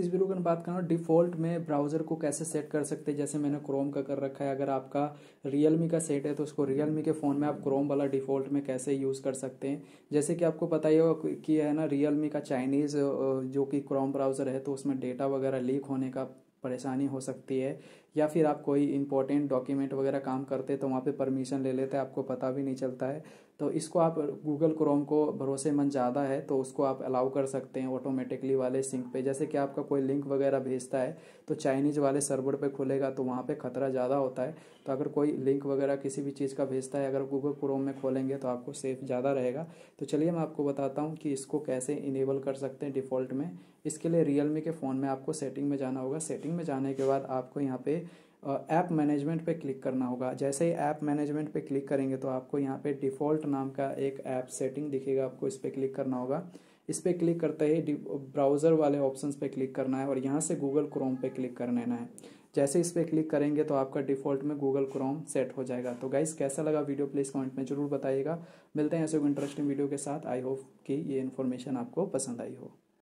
इस वीडियो के बात कर डिफ़ॉल्ट में ब्राउज़र को कैसे सेट कर सकते हैं जैसे मैंने क्रोम का कर रखा है अगर आपका रियलमी का सेट है तो उसको रियलमी के फ़ोन में आप क्रोम वाला डिफ़ॉल्ट में कैसे यूज़ कर सकते हैं जैसे कि आपको पता ही हो कि है ना रियलमी का चाइनीज़ जो कि क्रोम ब्राउज़र है तो उसमें डेटा वगैरह लीक होने का परेशानी हो सकती है या फिर आप कोई इंपॉर्टेंट डॉक्यूमेंट वगैरह काम करते तो वहाँ पे परमिशन ले लेते हैं आपको पता भी नहीं चलता है तो इसको आप गूगल क्रोम को भरोसेमंद ज़्यादा है तो उसको आप अलाउ कर सकते हैं ऑटोमेटिकली वाले सिंक पे जैसे कि आपका कोई लिंक वगैरह भेजता है तो चाइनीज़ वाले सर्वर पे खुलेगा तो वहाँ पे खतरा ज़्यादा होता है तो अगर कोई लिंक वगैरह किसी भी चीज़ का भेजता है अगर गूगल क्रोम में खोलेंगे तो आपको सेफ ज़्यादा रहेगा तो चलिए मैं आपको बताता हूँ कि इसको कैसे इनेबल कर सकते हैं डिफ़ॉल्ट में इसके लिए रियलमी के फ़ोन में आपको सेटिंग में जाना होगा सेटिंग सेटिंग में जाने के बाद आपको यहाँ पे ऐप मैनेजमेंट पे क्लिक करना होगा जैसे ही ऐप मैनेजमेंट पे क्लिक करेंगे तो आपको यहाँ पे डिफ़ॉल्ट नाम का एक ऐप सेटिंग दिखेगा आपको इस पर क्लिक करना होगा इस पर क्लिक करते ही ब्राउज़र वाले ऑप्शन पे क्लिक करना है और यहाँ से गूगल क्रोम पे क्लिक कर लेना है जैसे इस पर क्लिक करेंगे तो आपका डिफ़ॉल्ट में गूगल क्रोम सेट हो जाएगा तो गाइज़ कैसा लगा वीडियो प्लीज़ कमेंट में ज़रूर बताइएगा मिलते हैं ऐसे इंटरेस्टिंग वीडियो के साथ आई होप कि ये इन्फॉर्मेशन आपको पसंद आई हो